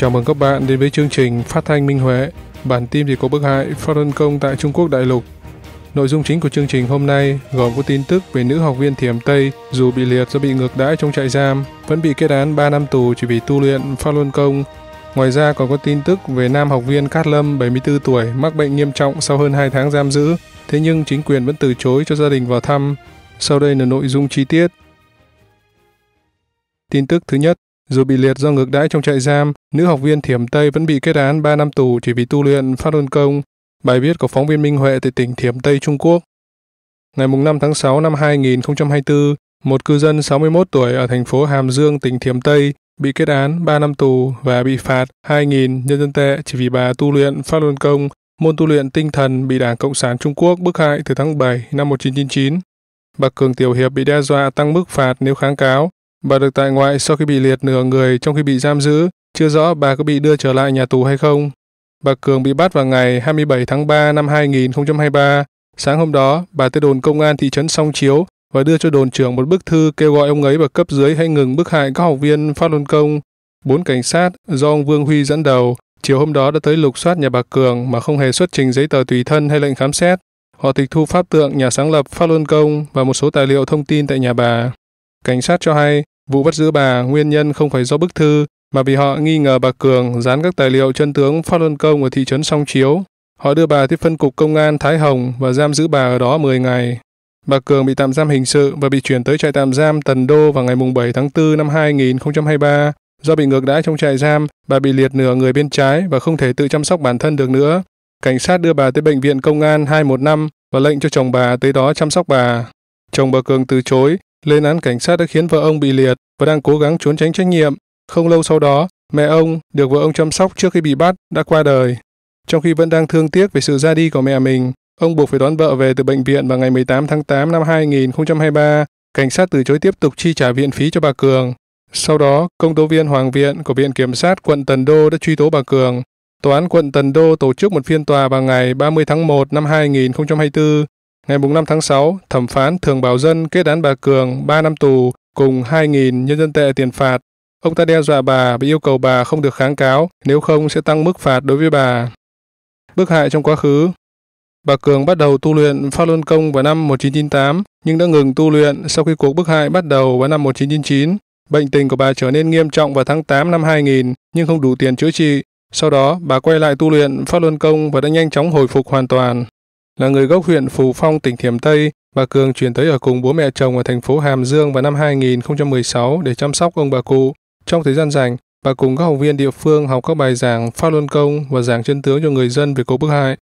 Chào mừng các bạn đến với chương trình Phát thanh Minh Huệ, bản tin về cuộc bức hại Pháp Luân Công tại Trung Quốc đại lục. Nội dung chính của chương trình hôm nay gồm có tin tức về nữ học viên Thiểm Tây dù bị liệt do bị ngược đãi trong trại giam, vẫn bị kết án 3 năm tù chỉ vì tu luyện Pháp Luân Công. Ngoài ra còn có tin tức về nam học viên Cát Lâm, 74 tuổi, mắc bệnh nghiêm trọng sau hơn 2 tháng giam giữ, thế nhưng chính quyền vẫn từ chối cho gia đình vào thăm. Sau đây là nội dung chi tiết. Tin tức thứ nhất, dù bị liệt do ngược đãi trong trại giam, nữ học viên Thiểm Tây vẫn bị kết án 3 năm tù chỉ vì tu luyện pháp luân Công, bài viết của phóng viên Minh Huệ từ tỉnh Thiểm Tây Trung Quốc. Ngày 5 tháng 6 năm 2024, một cư dân 61 tuổi ở thành phố Hàm Dương, tỉnh Thiểm Tây bị kết án 3 năm tù và bị phạt 2.000 nhân dân tệ chỉ vì bà tu luyện pháp luân Công, môn tu luyện tinh thần bị Đảng Cộng sản Trung Quốc bức hại từ tháng 7 năm 1999. Bà Cường Tiểu Hiệp bị đe dọa tăng mức phạt nếu kháng cáo, Bà được tại ngoại sau khi bị liệt nửa người trong khi bị giam giữ, chưa rõ bà có bị đưa trở lại nhà tù hay không. Bà Cường bị bắt vào ngày 27 tháng 3 năm 2023. Sáng hôm đó, bà tới đồn công an thị trấn Song Chiếu và đưa cho đồn trưởng một bức thư kêu gọi ông ấy và cấp dưới hãy ngừng bức hại các học viên Pháp Luân Công. Bốn cảnh sát do ông Vương Huy dẫn đầu, chiều hôm đó đã tới lục soát nhà bà Cường mà không hề xuất trình giấy tờ tùy thân hay lệnh khám xét. Họ tịch thu pháp tượng nhà sáng lập Pháp Luân Công và một số tài liệu thông tin tại nhà bà. Cảnh sát cho hay, Vụ bắt giữ bà nguyên nhân không phải do bức thư, mà vì họ nghi ngờ bà Cường dán các tài liệu chân tướng Phát Luân Công ở thị trấn Song Chiếu. Họ đưa bà tới phân cục công an Thái Hồng và giam giữ bà ở đó 10 ngày. Bà Cường bị tạm giam hình sự và bị chuyển tới trại tạm giam Tần Đô vào ngày 7 tháng 4 năm 2023. Do bị ngược đãi trong trại giam, bà bị liệt nửa người bên trái và không thể tự chăm sóc bản thân được nữa. Cảnh sát đưa bà tới bệnh viện công an 215 và lệnh cho chồng bà tới đó chăm sóc bà. Chồng bà Cường từ chối lên án cảnh sát đã khiến vợ ông bị liệt và đang cố gắng trốn tránh trách nhiệm. Không lâu sau đó, mẹ ông, được vợ ông chăm sóc trước khi bị bắt, đã qua đời. Trong khi vẫn đang thương tiếc về sự ra đi của mẹ mình, ông buộc phải đón vợ về từ bệnh viện vào ngày 18 tháng 8 năm 2023. Cảnh sát từ chối tiếp tục chi trả viện phí cho bà Cường. Sau đó, công tố viên Hoàng Viện của Viện Kiểm sát quận Tần Đô đã truy tố bà Cường. Tòa án quận Tần Đô tổ chức một phiên tòa vào ngày 30 tháng 1 năm 2024 Ngày 5 tháng 6, thẩm phán Thường Bảo Dân kết án bà Cường 3 năm tù cùng 2.000 nhân dân tệ tiền phạt. Ông ta đe dọa bà và yêu cầu bà không được kháng cáo, nếu không sẽ tăng mức phạt đối với bà. Bức hại trong quá khứ Bà Cường bắt đầu tu luyện Pháp Luân Công vào năm 1998, nhưng đã ngừng tu luyện sau khi cuộc bức hại bắt đầu vào năm 1999. Bệnh tình của bà trở nên nghiêm trọng vào tháng 8 năm 2000, nhưng không đủ tiền chữa trị. Sau đó, bà quay lại tu luyện Pháp Luân Công và đã nhanh chóng hồi phục hoàn toàn là người gốc huyện Phù Phong, tỉnh Thiểm Tây. Bà Cường chuyển tới ở cùng bố mẹ chồng ở thành phố Hàm Dương vào năm 2016 để chăm sóc ông bà cụ. Trong thời gian rảnh, bà cùng các học viên địa phương học các bài giảng Pháp Luân Công và giảng chân tướng cho người dân về cố bức hại.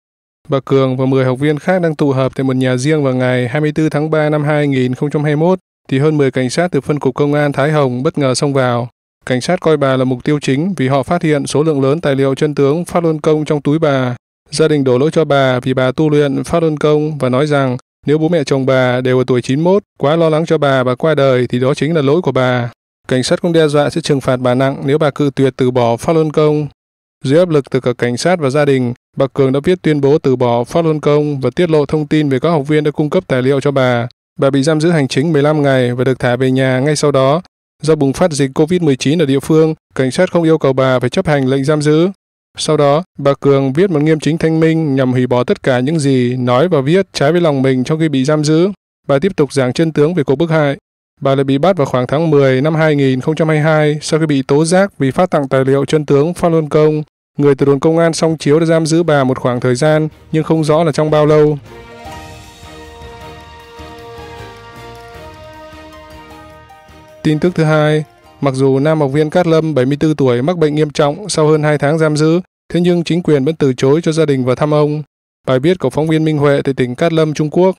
Bà Cường và 10 học viên khác đang tụ họp tại một nhà riêng vào ngày 24 tháng 3 năm 2021 thì hơn 10 cảnh sát từ phân cục công an Thái Hồng bất ngờ xông vào. Cảnh sát coi bà là mục tiêu chính vì họ phát hiện số lượng lớn tài liệu chân tướng Pháp Luân Công trong túi bà. Gia đình đổ lỗi cho bà vì bà tu luyện phát luân công và nói rằng nếu bố mẹ chồng bà đều ở tuổi 91, quá lo lắng cho bà và qua đời thì đó chính là lỗi của bà. Cảnh sát cũng đe dọa sẽ trừng phạt bà nặng nếu bà cự tuyệt từ bỏ phát luân công. Dưới áp lực từ cả cảnh sát và gia đình, bà Cường đã viết tuyên bố từ bỏ phát luân công và tiết lộ thông tin về các học viên đã cung cấp tài liệu cho bà. Bà bị giam giữ hành chính 15 ngày và được thả về nhà ngay sau đó. Do bùng phát dịch COVID-19 ở địa phương, cảnh sát không yêu cầu bà phải chấp hành lệnh giam giữ. Sau đó, bà Cường viết một nghiêm chính thanh minh nhằm hủy bỏ tất cả những gì nói và viết trái với lòng mình trong khi bị giam giữ. Bà tiếp tục giảng chân tướng về cuộc bức hại. Bà lại bị bắt vào khoảng tháng 10 năm 2022 sau khi bị tố giác vì phát tặng tài liệu chân tướng Phan Luân Công. Người từ đồn công an song chiếu đã giam giữ bà một khoảng thời gian, nhưng không rõ là trong bao lâu. Tin tức thứ hai, mặc dù nam học viên Cát Lâm 74 tuổi mắc bệnh nghiêm trọng sau hơn 2 tháng giam giữ, Thế nhưng chính quyền vẫn từ chối cho gia đình vào thăm ông. Bài viết của phóng viên Minh Huệ tại tỉnh Cát Lâm, Trung Quốc.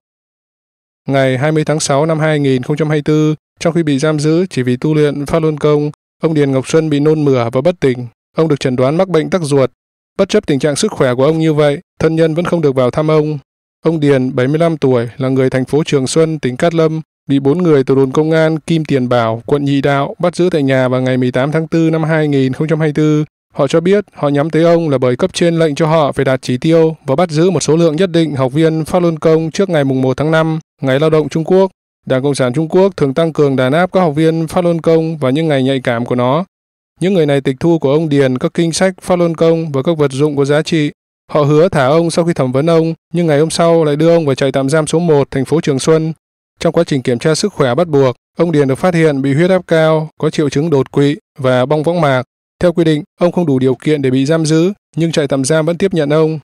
Ngày 20 tháng 6 năm 2024, trong khi bị giam giữ chỉ vì tu luyện Pháp Luân Công, ông Điền Ngọc Xuân bị nôn mửa và bất tỉnh. Ông được chẩn đoán mắc bệnh tắc ruột. Bất chấp tình trạng sức khỏe của ông như vậy, thân nhân vẫn không được vào thăm ông. Ông Điền, 75 tuổi, là người thành phố Trường Xuân, tỉnh Cát Lâm, bị bốn người từ đồn công an Kim Tiền Bảo, quận Nhị Đạo bắt giữ tại nhà vào ngày 18 tháng 4 năm 2024 Họ cho biết họ nhắm tới ông là bởi cấp trên lệnh cho họ phải đạt chỉ tiêu và bắt giữ một số lượng nhất định học viên Falun công trước ngày 1 tháng 5, Ngày Lao động Trung Quốc. Đảng Cộng sản Trung Quốc thường tăng cường đàn áp các học viên Falun công vào những ngày nhạy cảm của nó. Những người này tịch thu của ông Điền các kinh sách Falun công và các vật dụng có giá trị. Họ hứa thả ông sau khi thẩm vấn ông, nhưng ngày hôm sau lại đưa ông vào trại tạm giam số 1 thành phố Trường Xuân. Trong quá trình kiểm tra sức khỏe bắt buộc, ông Điền được phát hiện bị huyết áp cao, có triệu chứng đột quỵ và bong võng mạc. Theo quy định, ông không đủ điều kiện để bị giam giữ, nhưng trại tạm giam vẫn tiếp nhận ông.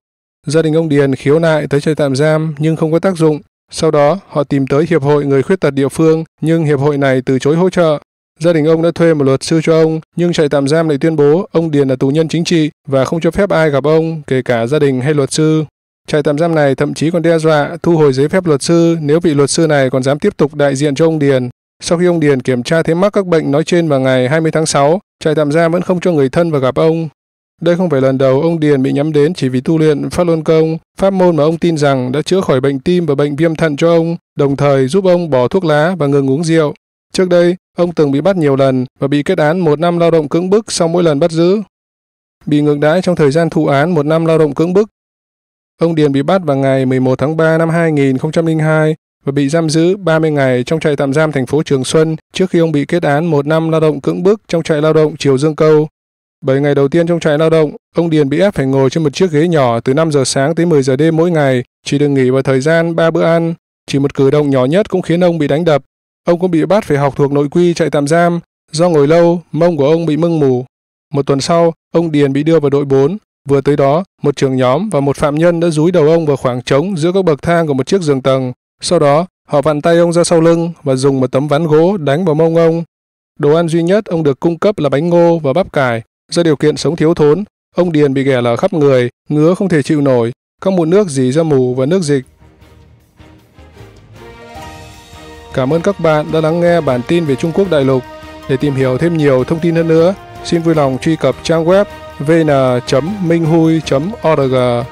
Gia đình ông Điền khiếu nại tới trại tạm giam nhưng không có tác dụng. Sau đó, họ tìm tới Hiệp hội Người Khuyết tật địa phương, nhưng Hiệp hội này từ chối hỗ trợ. Gia đình ông đã thuê một luật sư cho ông, nhưng trại tạm giam lại tuyên bố ông Điền là tù nhân chính trị và không cho phép ai gặp ông, kể cả gia đình hay luật sư. Trại tạm giam này thậm chí còn đe dọa thu hồi giấy phép luật sư nếu vị luật sư này còn dám tiếp tục đại diện cho ông Điền. Sau khi ông Điền kiểm tra thấy mắc các bệnh nói trên vào ngày 20 tháng 6, trại tạm giam vẫn không cho người thân vào gặp ông. Đây không phải lần đầu ông Điền bị nhắm đến chỉ vì tu luyện pháp luân công, pháp môn mà ông tin rằng đã chữa khỏi bệnh tim và bệnh viêm thận cho ông, đồng thời giúp ông bỏ thuốc lá và ngừng uống rượu. Trước đây, ông từng bị bắt nhiều lần và bị kết án một năm lao động cưỡng bức sau mỗi lần bắt giữ. Bị ngược đãi trong thời gian thụ án một năm lao động cưỡng bức. Ông Điền bị bắt vào ngày 11 tháng 3 năm 2002 và bị giam giữ 30 ngày trong trại tạm giam thành phố Trường Xuân trước khi ông bị kết án một năm lao động cưỡng bức trong trại lao động Triều Dương Câu. 7 ngày đầu tiên trong trại lao động, ông Điền bị ép phải ngồi trên một chiếc ghế nhỏ từ 5 giờ sáng tới 10 giờ đêm mỗi ngày, chỉ được nghỉ vào thời gian 3 bữa ăn. Chỉ một cử động nhỏ nhất cũng khiến ông bị đánh đập. Ông cũng bị bắt phải học thuộc nội quy trại tạm giam. Do ngồi lâu, mông của ông bị mưng mù. Một tuần sau, ông Điền bị đưa vào đội 4. Vừa tới đó, một trưởng nhóm và một phạm nhân đã dúi đầu ông vào khoảng trống giữa các bậc thang của một chiếc giường tầng. Sau đó, họ vặn tay ông ra sau lưng và dùng một tấm ván gỗ đánh vào mông ông. Đồ ăn duy nhất ông được cung cấp là bánh ngô và bắp cải. Do điều kiện sống thiếu thốn, ông Điền bị ghẻ lở khắp người, ngứa không thể chịu nổi, có mụn nước dì ra mù và nước dịch. Cảm ơn các bạn đã lắng nghe bản tin về Trung Quốc đại lục. Để tìm hiểu thêm nhiều thông tin hơn nữa, xin vui lòng truy cập trang web vn.minhui.org.